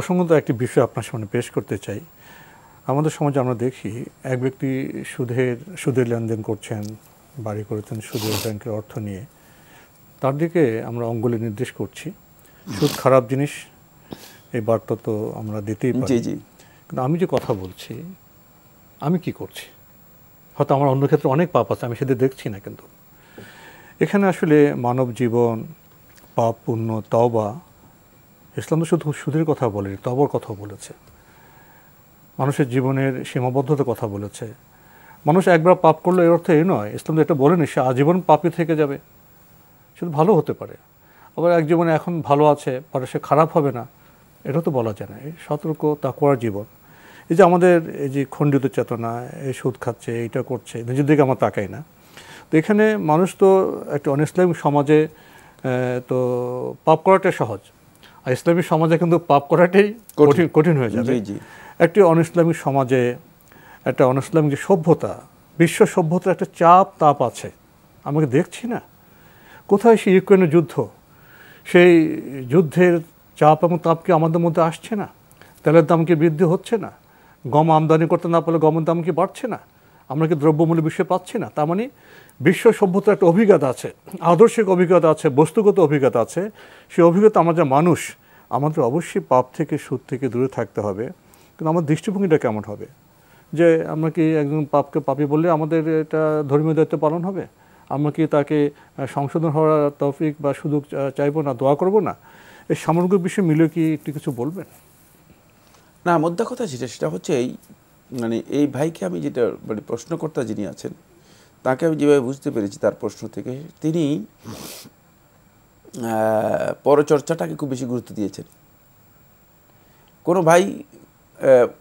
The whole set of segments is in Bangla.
অসঙ্গত একটি বিষয় আপনার সামনে পেশ করতে চাই আমাদের সমাজে আমরা দেখি এক ব্যক্তি সুদের সুদের লেনদেন করছেন বাড়ি করেছেন সুদের ব্যাংকের অর্থ নিয়ে তার দিকে আমরা অঙ্গুলি নির্দেশ করছি সুদ খারাপ জিনিস এই বার্তা তো আমরা দিতেই পারি কিন্তু আমি যে কথা বলছি আমি কি করছি হয়তো আমার অন্য ক্ষেত্রে অনেক পাপ আছে আমি সেদিকে দেখছি না কিন্তু এখানে আসলে মানব জীবন পাপ পুণ্য তওবা ইসলাম তো শুধু সুদের কথা বলেনি তবর কথা বলেছে মানুষের জীবনের সীমাবদ্ধতার কথা বলেছে মানুষ একবার পাপ করলে এর অর্থ এই নয় ইসলাম তো এটা বলেনি সে আজীবন পাপে থেকে যাবে তো ভালো হতে পারে আবার এক জীবনে এখন ভালো আছে পরে সে খারাপ হবে না এটা তো বলা যায় না এই সতর্ক করার জীবন এই যে আমাদের এই যে খণ্ডিত চেতনা এই সুদ খাচ্ছে এইটা করছে নিজের দিকে আমার তাকাই না তো এখানে মানুষ তো একটা অনিসলাম সমাজে তো পাপ করাটা সহজ আর ইসলামী সমাজে কিন্তু পাপ করাটাই কঠিন কঠিন হয়ে যাবে একটি অন ইসলামিক সমাজে একটা অন ইসলামিক যে সভ্যতা বিশ্ব সভ্যতার একটা চাপ তাপ আছে আমাকে দেখছি না কোথায় সেই ইউক্রেনের যুদ্ধ সেই যুদ্ধের চাপ এবং তাপ কি আমাদের মধ্যে আসছে না তেলের দাম কি বৃদ্ধি হচ্ছে না গম আমদানি করতে না পারলে গমের দাম কি বাড়ছে না আমরা কি দ্রব্যমূল্য বিশ্বে পাচ্ছি না তার মানে বিশ্ব সভ্যতার একটা অভিজ্ঞতা আছে আদর্শিক অভিজ্ঞতা আছে বস্তুগত অভিজ্ঞতা আছে সেই অভিজ্ঞতা আমরা যা মানুষ আমাদের অবশ্যই পাপ থেকে সুদ থেকে দূরে থাকতে হবে কিন্তু আমার দৃষ্টিভঙ্গিটা কেমন হবে যে আমরা কি একজন পাপকে পাপি বললে আমাদের এটা ধর্মীয় দায়িত্ব পালন হবে আমরা কি তাকে সংশোধন হওয়ার তফিক বা সুযোগ চাইবো না দোয়া করব না এই সামগ্রিক বিষয়ে মিলে কি একটু কিছু বলবেন না মোদ্দা কথা যেটা সেটা হচ্ছে এই মানে এই ভাইকে আমি যেটা মানে প্রশ্নকর্তা যিনি আছেন তাকে আমি যেভাবে বুঝতে পেরেছি তার প্রশ্ন থেকে তিনি পরচর্চাটাকে খুব বেশি গুরুত্ব দিয়েছেন কোনো ভাই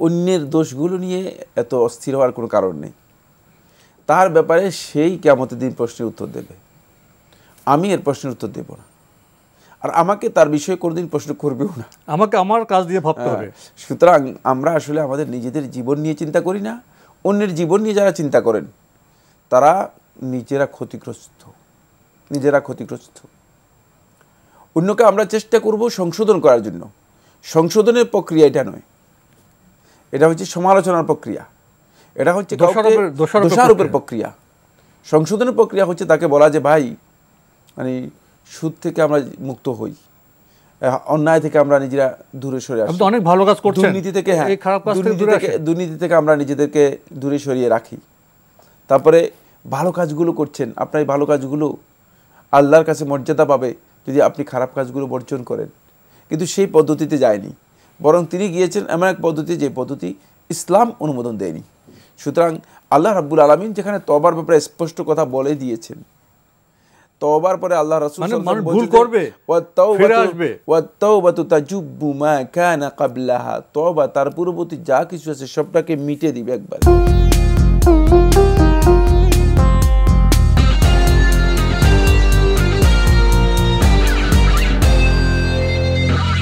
অন্যের দোষগুলো নিয়ে এত অস্থির হওয়ার কোনো কারণ নেই তার ব্যাপারে সেই কেমতের দিন প্রশ্নের উত্তর দেবে আমি এর প্রশ্নের উত্তর দেব না আর আমাকে তার বিষয়ে কোনোদিন প্রশ্ন করবেও না আমাকে আমার কাজ দিয়ে ভাবতে হ্যাঁ, হবে সুতরাং আমরা আসলে আমাদের নিজেদের জীবন নিয়ে চিন্তা করি না অন্যের জীবন নিয়ে যারা চিন্তা করেন তারা নিজেরা ক্ষতিগ্রস্ত নিজেরা ক্ষতিগ্রস্ত অন্যকে আমরা চেষ্টা করব সংশোধন করার জন্য সংশোধনের প্রক্রিয়া এটা নয় এটা হচ্ছে সমালোচনার প্রক্রিয়া এটা হচ্ছে দোষারোপের প্রক্রিয়া সংশোধনের প্রক্রিয়া হচ্ছে তাকে বলা যে ভাই মানে সুদ থেকে আমরা মুক্ত হই অন্যায় থেকে আমরা নিজেরা দূরে সরে আসি অনেক ভালো কাজ করছি দুর্নীতি থেকে হ্যাঁ দুর্নীতি থেকে আমরা নিজেদেরকে দূরে সরিয়ে রাখি তারপরে ভালো কাজগুলো করছেন আপনার এই ভালো কাজগুলো আল্লাহর কাছে মর্যাদা পাবে যদি আপনি খারাপ কাজগুলো বর্জন করেন কিন্তু সেই পদ্ধতিতে যায়নি বরং তিনি গিয়েছেন এমন এক পদ্ধতি যে পদ্ধতি ইসলাম অনুমোদন দেয়নি সুতরাং আল্লাহ রাব্বুল আলমিন যেখানে তবার ব্যাপারে স্পষ্ট কথা বলে দিয়েছেন তওবার পরে আল্লাহ রাসূল মানে সাল্লাল্লাহু ভুল করবে ওয়া তাওবাতু আসবে ওয়া তাওবাতু তাজুব্বু মা কানা ক্বাবলাহা তওবা তার পূর্ববর্তী যা কিছু আছে সবটাকে মিটে দিবে একবার